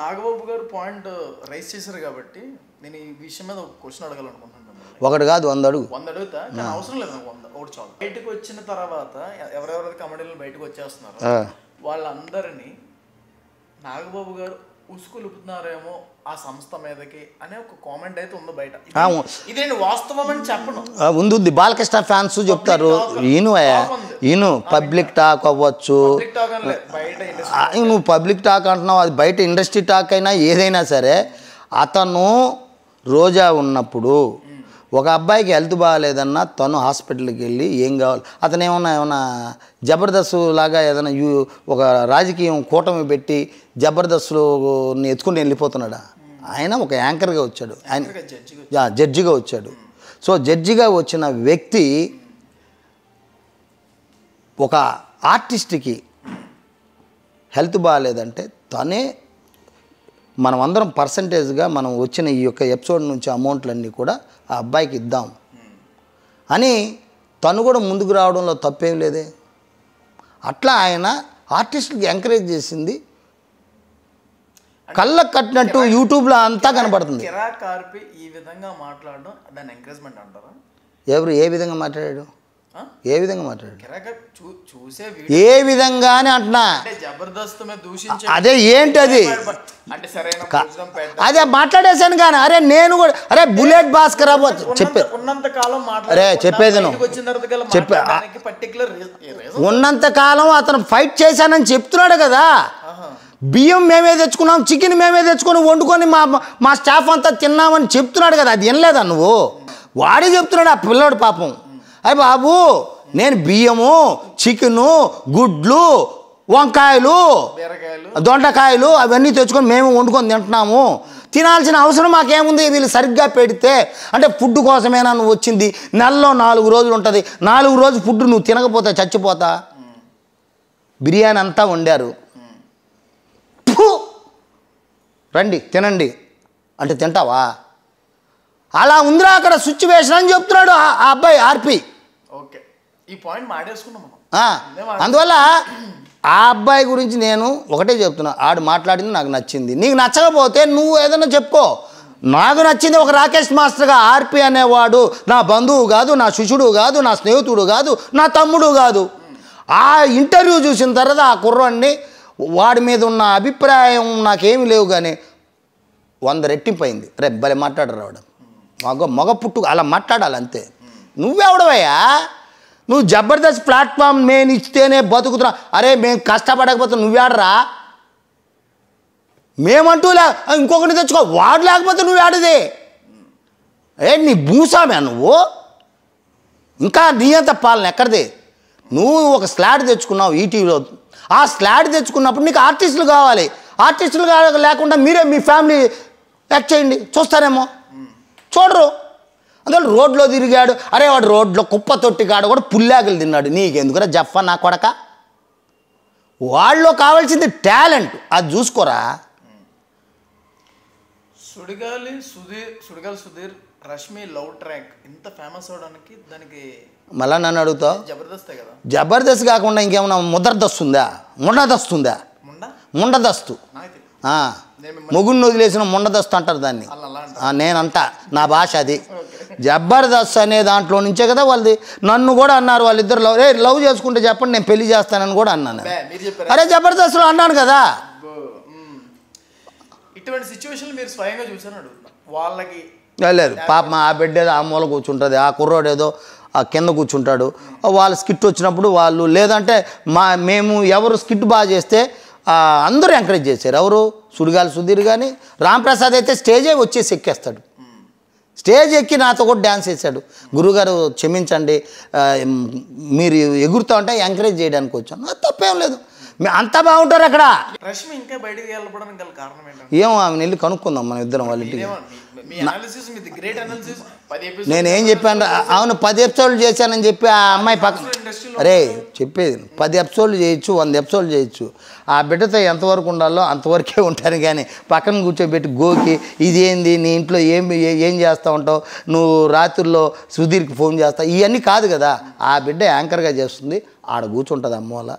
నాగబాబు గారు point rice చేశారు కాబట్టి నేను ఈ విషయం మీద ఒక క్వశ్చన్ అడగాలనుకుంటున్నాను ఒకటి కాదు వంద అడుగు వంద అడుగుతా అవసరం లేదు నాకు వంద ఒకటి చాలు బయటకు వచ్చిన తర్వాత ఎవరెవరైతే కమెడీలు బయటకు వచ్చేస్తున్నారు వాళ్ళందరినీ నాగబాబు గారు ఉసుకులుపుతున్నారేమో ఆ సంస్థ మీదకి అనే ఒక కామెంట్ అయితే ఉంది బయట ఇది వాస్తవం అని చెప్పను ఉంది బాలకృష్ణ ఫ్యాన్స్ చెప్తారు ఈను ఈను పబ్లిక్ టాక్ అవ్వచ్చు నువ్వు పబ్లిక్ టాక్ అంటున్నావు అది బయట ఇండస్ట్రీ టాక్ అయినా ఏదైనా సరే అతను రోజా ఉన్నప్పుడు ఒక అబ్బాయికి హెల్త్ బాగాలేదన్నా తను హాస్పిటల్కి వెళ్ళి ఏం కావాలి అతను ఏమన్నా ఏమన్నా జబర్దస్త్ లాగా ఏదైనా యూ ఒక రాజకీయం కూటమి పెట్టి జబర్దస్త్ని ఎత్తుకుని వెళ్ళిపోతున్నాడా ఆయన ఒక యాంకర్గా వచ్చాడు ఆయన జడ్జిగా వచ్చాడు సో జడ్జిగా వచ్చిన వ్యక్తి ఒక ఆర్టిస్ట్కి హెల్త్ బాగాలేదంటే తనే మనం అందరం పర్సంటేజ్గా మనం వచ్చిన ఈ యొక్క ఎపిసోడ్ నుంచి అమౌంట్లన్నీ కూడా ఆ అబ్బాయికి ఇద్దాం అని తను కూడా ముందుకు రావడంలో తప్పేం లేదే అట్లా ఆయన ఆర్టిస్టులకి ఎంకరేజ్ చేసింది కళ్ళకు కట్టినట్టు యూట్యూబ్లో అంతా కనబడుతుంది ఈ విధంగా మాట్లాడడం దాన్ని ఎంకరేజ్మెంట్ అంటారా ఎవరు ఏ విధంగా మాట్లాడాడు ఏ విధంగా మాట్లాడు ఏ విధంగానే అంటున్నా అదే ఏంటి అది అదే మాట్లాడేశాను కానీ అరే నేను కూడా అరే బుల్లెట్ భాస్కర్ చెప్పే అరే చెప్పేది చెప్పే ఉన్నంత కాలం అతను ఫైట్ చేశానని చెప్తున్నాడు కదా బియ్యం మేమే తెచ్చుకున్నాం చికెన్ మేమే తెచ్చుకొని వండుకొని మా మా స్టాఫ్ అంతా తిన్నామని చెప్తున్నాడు కదా అది వినలేదా నువ్వు వాడే చెప్తున్నాడు ఆ పిల్లడు పాపం అయ్య బాబు నేను బియ్యము చికెను గుడ్లు వంకాయలు దొండకాయలు అవన్నీ తెచ్చుకొని మేము వండుకొని తింటున్నాము తినాల్సిన అవసరం మాకేముంది వీళ్ళు సరిగ్గా పెడితే అంటే ఫుడ్ కోసమేనా నువ్వు వచ్చింది నెలలో నాలుగు రోజులు ఉంటుంది నాలుగు రోజులు ఫుడ్ నువ్వు తినకపోతే చచ్చిపోతా బిర్యానీ అంతా వండారు రండి తినండి అంటే తింటావా అలా ఉందిరా అక్కడ స్విచ్ వేసిన అని చెప్తున్నాడు ఆ అబ్బాయి ఆర్పి అందువల్ల ఆ అబ్బాయి గురించి నేను ఒకటే చెప్తున్నా ఆడు మాట్లాడింది నాకు నచ్చింది నీకు నచ్చకపోతే నువ్వు ఏదైనా చెప్పుకో నాకు నచ్చింది ఒక రాకేష్ మాస్టర్గా ఆర్పి అనేవాడు నా బంధువు కాదు నా శిష్యుడు కాదు నా స్నేహితుడు కాదు నా తమ్ముడు కాదు ఆ ఇంటర్వ్యూ చూసిన తర్వాత ఆ కుర్రాన్ని వాడి మీద ఉన్న అభిప్రాయం నాకేమి లేవు కానీ వంద రెట్టింపైంది రేపు భలే మాట్లాడరావడం మగ మగ పుట్టు అలా మాట్లాడాలి అంతే నువ్వెవడవయ్యా నువ్వు జబర్దస్త్ ప్లాట్ఫామ్ నేను ఇస్తేనే బతుకుతున్నా అరే మేము కష్టపడకపోతే నువ్వేడరా మేమంటూ లే ఇంకొకటి తెచ్చుకో వాడు లేకపోతే ఆడదే ఏ నీ భూసామే నువ్వు ఇంకా నీ అంత పాలన ఎక్కడిదే నువ్వు ఒక స్లాడ్ తెచ్చుకున్నావు ఈటీవీలో ఆ స్లాడ్ తెచ్చుకున్నప్పుడు నీకు ఆర్టిస్టులు కావాలి ఆర్టిస్టులు లేకుండా మీరే మీ ఫ్యామిలీ యాక్ట్ చేయండి చూస్తారేమో చూడరు అందువల్ల రోడ్లో తిరిగాడు అరే వాడు రోడ్లో కుప్ప తొట్టి కాడు కూడా పుల్లాకులు తిన్నాడు నీకెందుకురా జఫ్ఫా నా కొడక వాళ్ళలో కావాల్సింది టాలెంట్ అది చూసుకోరా సుడిగాలి సుధీర్ సుడిగాలి సుధీర్ రష్మి లవ్ ట్రాక్ ఇంత ఫేమస్ అవడానికి దానికి మళ్ళా నన్ను అడుగుతావు జబర్దస్త్ కదా జబర్దస్త్ కాకుండా ఇంకేమన్నా ముదర్దస్త్ ఉందా ముండదస్త్ ఉందా ముండదస్తు మొగుడిని వదిలేసిన ముండదస్తు అంటారు దాన్ని నేనంట నా భాష అది జబర్దస్త్ అనే దాంట్లో నుంచే కదా వాళ్ళది నన్ను కూడా అన్నారు వాళ్ళిద్దరు లవ్ రే లవ్ చేసుకుంటే చెప్పండి నేను పెళ్లి చేస్తానని కూడా అన్నాను అరే జబర్దస్త్లో అన్నాను కదా ఇటువంటి సిచ్యువేషన్ మీరు స్వయంగా చూసాను వాళ్ళకి లేదు పాప ఆ బిడ్డ ఏదో ఆ మూల కూర్చుంటుంది ఆ కుర్రోడు ఏదో ఆ కింద కూర్చుంటాడు వాళ్ళ స్కిట్ వచ్చినప్పుడు వాళ్ళు లేదంటే మా మేము ఎవరు స్కిట్ బాగా చేస్తే అందరూ ఎంకరేజ్ చేశారు ఎవరు సుడిగాలి సుధీర్ కానీ రాంప్రసాద్ అయితే స్టేజే వచ్చేసి ఎక్కేస్తాడు స్టేజ్ ఎక్కి నాతో కూడా డ్యాన్స్ వేశాడు గురుగారు క్షమించండి మీరు ఎగురుతా ఉంటే ఎంకరేజ్ చేయడానికి వచ్చాను తప్పేం లేదు అంతా బాగుంటారు అక్కడ ఏమో ఆమె వెళ్ళి కనుక్కుందాం మన ఇద్దరం వాళ్ళ ఇంటికి నేనేం చెప్పాను అవును పది ఎపిసోడ్లు చేశానని చెప్పి ఆ అమ్మాయి పక్కన అరే చెప్పేది పది ఎపిసోడ్లు చేయొచ్చు వంద ఎపిసోడ్లు చేయొచ్చు ఆ బిడ్డతో ఎంతవరకు ఉండాలో అంతవరకే ఉంటాను కానీ పక్కన కూర్చోబెట్టి గోకి ఇదేంది నీ ఇంట్లో ఏం ఏం చేస్తూ ఉంటావు నువ్వు రాత్రుల్లో సుధీర్కి ఫోన్ చేస్తావు ఇవన్నీ కాదు కదా ఆ బిడ్డ యాంకర్గా చేస్తుంది ఆడ కూర్చుంటుంది అమ్మోలా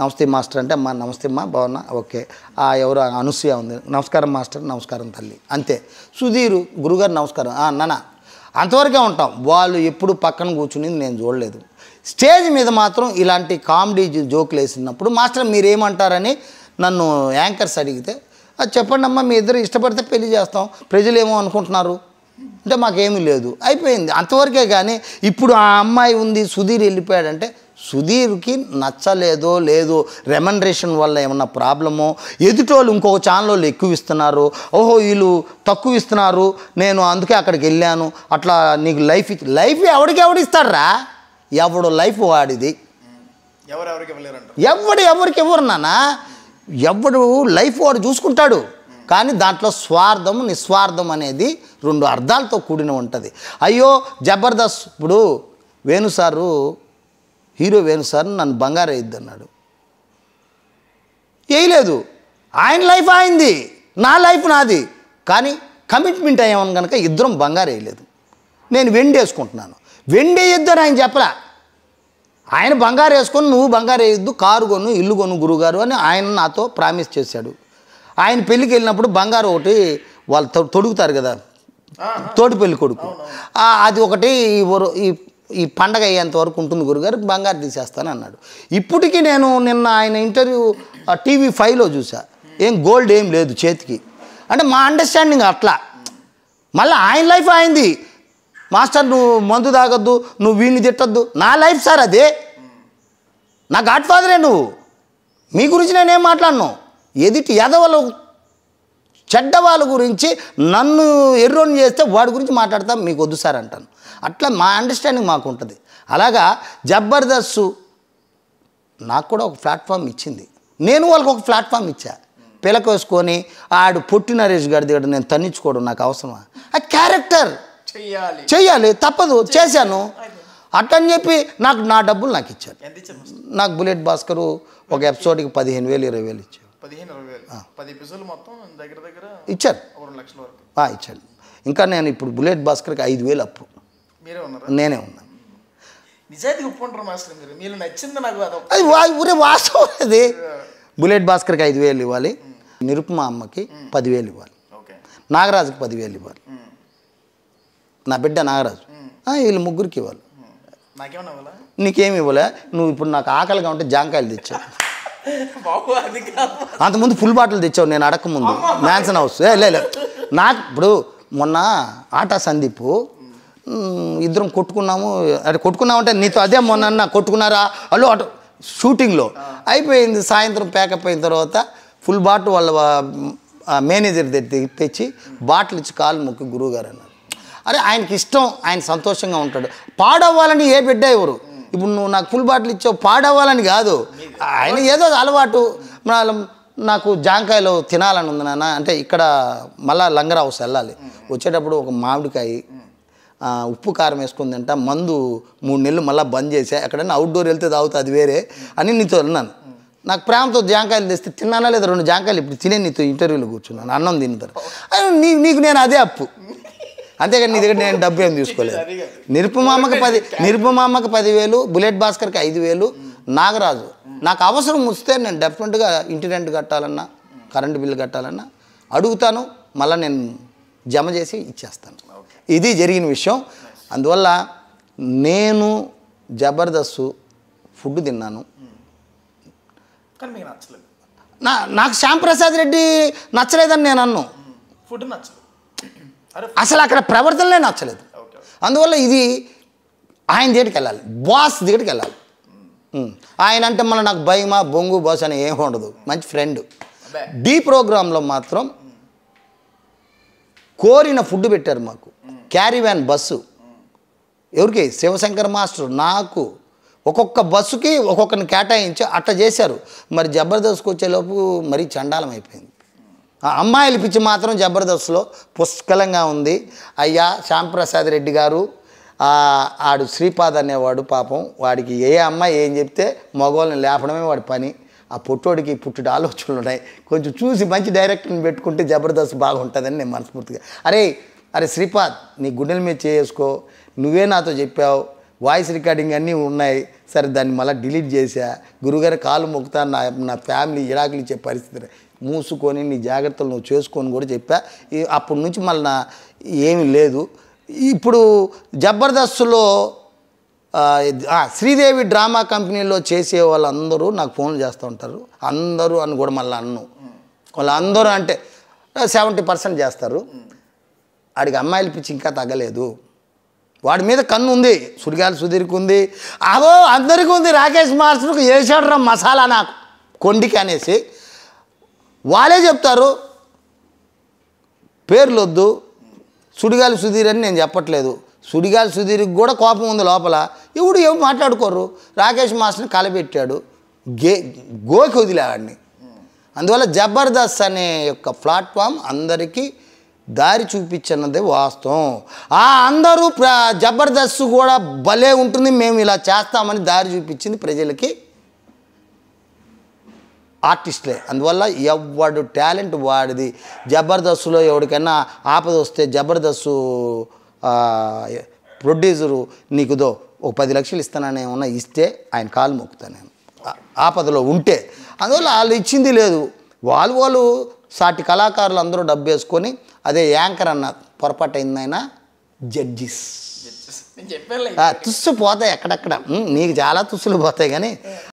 నమస్తే మాస్టర్ అంటే మా నమస్తే మా బాగున్నా ఓకే ఆ ఎవరు అనుసూయ ఉంది నమస్కారం మాస్టర్ నమస్కారం తల్లి అంతే సుధీరు గురుగారు నమస్కారం నాన్న అంతవరకే ఉంటాం వాళ్ళు ఎప్పుడు పక్కన కూర్చుని నేను చూడలేదు స్టేజ్ మీద మాత్రం ఇలాంటి కామెడీ జోకులు వేసినప్పుడు మాస్టర్ మీరేమంటారని నన్ను యాంకర్స్ అడిగితే అది చెప్పండి అమ్మా మీ ఇద్దరు ఇష్టపడితే పెళ్లి చేస్తాం ప్రజలు ఏమో అనుకుంటున్నారు అంటే మాకేమీ లేదు అయిపోయింది అంతవరకే కానీ ఇప్పుడు ఆ అమ్మాయి ఉంది సుధీర్ వెళ్ళిపోయాడంటే సుధీర్కి నచ్చలేదో లేదో రెమండరేషన్ వల్ల ఏమన్నా ప్రాబ్లమో ఎదుటోళ్ళు ఇంకొక ఛానల్ ఎక్కువ ఇస్తున్నారు ఓహో వీళ్ళు తక్కువ ఇస్తున్నారు నేను అందుకే అక్కడికి వెళ్ళాను అట్లా నీకు లైఫ్ లైఫ్ ఎవడికి రా ఎవడు లైఫ్ వాడిది ఎవడు ఎవరికి ఎవరు నాన్న ఎవడు లైఫ్ వాడు చూసుకుంటాడు కానీ దాంట్లో స్వార్థం నిస్వార్థం అనేది రెండు అర్థాలతో కూడిన ఉంటుంది అయ్యో జబర్దస్త్ ఇప్పుడు Venu sir hero Venu sir నన్ను బంగారు వేయద్దు అన్నాడు వేయలేదు ఆయన లైఫ్ ఆయింది నా లైఫ్ నాది కానీ కమిట్మెంట్ అయ్యామని కనుక ఇద్దరం బంగారు వేయలేదు నేను వెండి వేసుకుంటున్నాను వెండి వేయొద్దని ఆయన చెప్పరా ఆయన బంగారు వేసుకొని నువ్వు బంగారు వేయొద్దు కారు కొను ఇల్లు కొను గురుగారు అని ఆయన నాతో ప్రామిస్ చేశాడు ఆయన పెళ్ళికి వెళ్ళినప్పుడు బంగారు ఒకటి వాళ్ళు తొడుగుతారు కదా తోటి పెళ్లి కొడుకు అది ఒకటి ఈ ఈ పండగ అయ్యేంత వరకు ఉంటుంది గురుగారు బంగారు తీసేస్తాను అన్నాడు ఇప్పటికీ నేను నిన్న ఆయన ఇంటర్వ్యూ టీవీ ఫైవ్లో చూసా ఏం గోల్డ్ ఏం లేదు చేతికి అంటే మా అండర్స్టాండింగ్ అట్లా మళ్ళీ ఆయన లైఫ్ అయింది మాస్టర్ నువ్వు మందు తాగొద్దు నువ్వు వీడిని తిట్టద్దు నా లైఫ్ సార్ అదే నా గాడ్ ఫాదరే నువ్వు మీ గురించి నేనేం మాట్లాడను ఎదుటి ఎదవల చెడ్డవాళ్ళ గురించి నన్ను ఎర్రోని చేస్తే వాడి గురించి మాట్లాడతాం మీకు వద్దు సార్ అంటాను అట్లా మా అండర్స్టాండింగ్ మాకు ఉంటుంది అలాగా జబర్దస్త్ నాకు కూడా ఒక ప్లాట్ఫామ్ ఇచ్చింది నేను వాళ్ళకి ఒక ప్లాట్ఫామ్ ఇచ్చా పిలక ఆడు పొట్టి నరేష్ గారి దగ్గర నేను తన్నించుకోవడం నాకు అవసరమా ఆ క్యారెక్టర్ చేయాలి తప్పదు చేశాను అని చెప్పి నాకు నా డబ్బులు నాకు ఇచ్చారు నాకు బుల్లెట్ భాస్కర్ ఒక ఎపిసోడ్కి పదిహేను వేలు ఇరవై వేలు ఇచ్చారు ఇచ్చారు ఇచ్చారు ఇంకా నేను ఇప్పుడు బుల్లెట్ భాస్కర్కి ఐదు వేలు అప్పు నేనే ఉన్నాను అది ఊరే వాస్తవం అది బుల్లెట్ భాస్కర్కి ఐదు వేలు ఇవ్వాలి నిరుపమా అమ్మకి పదివేలు ఇవ్వాలి నాగరాజుకి పదివేలు ఇవ్వాలి నా బిడ్డ నాగరాజు వీళ్ళు ముగ్గురికి ఇవ్వాలి నీకేమి ఇవ్వలే నువ్వు ఇప్పుడు నాకు ఆకలిగా ఉంటే జాంకాయలు తెచ్చావు అంతకుముందు ఫుల్ బాటిల్ తెచ్చావు నేను అడక ముందు మ్యాన్సన్ హౌస్ లేదు నాకు ఇప్పుడు మొన్న ఆటా సందీప్ ఇద్దరం కొట్టుకున్నాము అంటే కొట్టుకున్నామంటే నీతో అదే మొన్న అన్న కొట్టుకున్నారా అల్లు అటు షూటింగ్లో అయిపోయింది సాయంత్రం ప్యాకప్ అయిన తర్వాత ఫుల్ బాటిల్ వాళ్ళ మేనేజర్ దగ్గర తెచ్చి బాటిల్ ఇచ్చి కాలు మొక్కి గురువుగారు అన్న అరే ఆయనకి ఇష్టం ఆయన సంతోషంగా ఉంటాడు పాడవ్వాలని ఏ బిడ్డ ఎవరు ఇప్పుడు నువ్వు నాకు ఫుల్ బాటిల్ ఇచ్చావు పాడవ్వాలని కాదు ఆయన ఏదో అలవాటు నాకు జాంకాయలు తినాలని ఉంది నాన్న అంటే ఇక్కడ మళ్ళా లంగర్ హౌస్ వెళ్ళాలి వచ్చేటప్పుడు ఒక మామిడికాయ ఉప్పు కారం వేసుకుంది తింటా మందు మూడు నెలలు మళ్ళీ బంద్ చేసే ఎక్కడైనా అవుట్డోర్ వెళ్తే తాగుతా అది వేరే అని నీతో విన్నాను నాకు ప్రేమతో జాంకాయలు తెస్తే తిన్నానా లేదా రెండు జాంకాయలు ఇప్పుడు తినే నీతో ఇంటర్వ్యూలో కూర్చున్నాను అన్నం తింటారు నీకు నేను అదే అప్పు అంతేగాని నీ దగ్గర నేను డబ్బు ఏం తీసుకోలేదు నిరుపమామకి పది నిరుపమామకి పదివేలు బుల్లెట్ భాస్కర్కి ఐదు వేలు నాగరాజు నాకు అవసరం వస్తే నేను డెఫినెట్గా ఇంటి రెంట్ కట్టాలన్నా కరెంటు బిల్లు కట్టాలన్నా అడుగుతాను మళ్ళీ నేను జమ చేసి ఇచ్చేస్తాను ఇది జరిగిన విషయం అందువల్ల నేను జబర్దస్త్ ఫుడ్ తిన్నాను నా నాకు శ్యాంప్రసాద్ రెడ్డి నచ్చలేదని నేను అన్ను ఫుడ్ నచ్చలేదు అసలు అక్కడ ప్రవర్తనలే నచ్చలేదు అందువల్ల ఇది ఆయన దగ్గరికి వెళ్ళాలి బాస్ దగ్గరికి వెళ్ళాలి ఆయన అంటే మళ్ళీ నాకు భయమా బొంగు బాస్ అని ఏమి ఉండదు మంచి ఫ్రెండ్ డీ ప్రోగ్రాంలో మాత్రం కోరిన ఫుడ్ పెట్టారు మాకు క్యారీ వ్యాన్ బస్సు ఎవరికి శివశంకర్ మాస్టర్ నాకు ఒక్కొక్క బస్సుకి ఒక్కొక్కరిని కేటాయించి అట్ట చేశారు మరి జబర్దస్త్కి వచ్చేలోపు మరీ చండాలం అయిపోయింది ఆ అమ్మాయిల పిచ్చి మాత్రం జబర్దస్త్లో పుష్కలంగా ఉంది అయ్యా శ్యాంప్రసాద్ రెడ్డి గారు ఆడు శ్రీపాద్ అనేవాడు పాపం వాడికి ఏ అమ్మాయి ఏం చెప్తే మగవాళ్ళని లేపడమే వాడి పని ఆ పుట్టోడికి పుట్టుడు ఆలోచనలు ఉన్నాయి కొంచెం చూసి మంచి డైరెక్టర్ని పెట్టుకుంటే జబర్దస్త్ బాగుంటుందని నేను మనస్ఫూర్తిగా అరే అరే శ్రీపాద్ నీ గుండెల మీద చేసుకో నువ్వే నాతో చెప్పావు వాయిస్ రికార్డింగ్ అన్నీ ఉన్నాయి సరే దాన్ని మళ్ళీ డిలీట్ చేసా గురుగారు కాలు మొక్కుతా నా నా ఫ్యామిలీ ఇడాకులు ఇచ్చే పరిస్థితి మూసుకొని నీ జాగ్రత్తలు నువ్వు చేసుకొని కూడా చెప్పా అప్పటి నుంచి మళ్ళీ ఏమీ లేదు ఇప్పుడు జబర్దస్త్లో శ్రీదేవి డ్రామా కంపెనీలో చేసే వాళ్ళందరూ నాకు ఫోన్లు చేస్తూ ఉంటారు అందరూ అని కూడా మళ్ళీ అన్ను అందరూ అంటే సెవెంటీ పర్సెంట్ చేస్తారు ఆడికి అమ్మాయిలు పిచ్చి ఇంకా తగ్గలేదు వాడి మీద కన్ను ఉంది సుడిగాలి సుధీర్కి ఉంది అదో అందరికీ ఉంది రాకేష్ మాస్టర్కు వేసాడు రా మసాలా నాకు కొండికి అనేసి వాళ్ళే చెప్తారు పేర్లు వద్దు సుడిగాలి సుధీర్ అని నేను చెప్పట్లేదు సుడిగాలి సుధీర్కి కూడా కోపం ఉంది లోపల ఇప్పుడు ఏమి మాట్లాడుకోరు రాకేష్ మాస్టర్ని కలబెట్టాడు గే గోకి వదిలేవాడిని అందువల్ల జబర్దస్త్ అనే యొక్క ప్లాట్ఫామ్ అందరికీ దారి చూపించినది వాస్తవం ఆ అందరూ జబర్దస్త్ కూడా భలే ఉంటుంది మేము ఇలా చేస్తామని దారి చూపించింది ప్రజలకి ఆర్టిస్ట్లే అందువల్ల ఎవడు టాలెంట్ వాడిది జబర్దస్త్లో ఎవరికైనా ఆపద వస్తే జబర్దస్త్ ప్రొడ్యూసరు నీకుదో ఒక పది లక్షలు ఇస్తాననేమన్నా ఇస్తే ఆయన కాలు మొక్కుతాను నేను ఆపదలో ఉంటే అందువల్ల వాళ్ళు ఇచ్చింది లేదు వాళ్ళు వాళ్ళు సాటి కళాకారులు అందరూ డబ్బు వేసుకొని అదే యాంకర్ అన్న పొరపాటు అయిందైనా జడ్జిస్ తుస్సు పోతాయి ఎక్కడెక్కడ నీకు చాలా తుస్సులు పోతాయి కానీ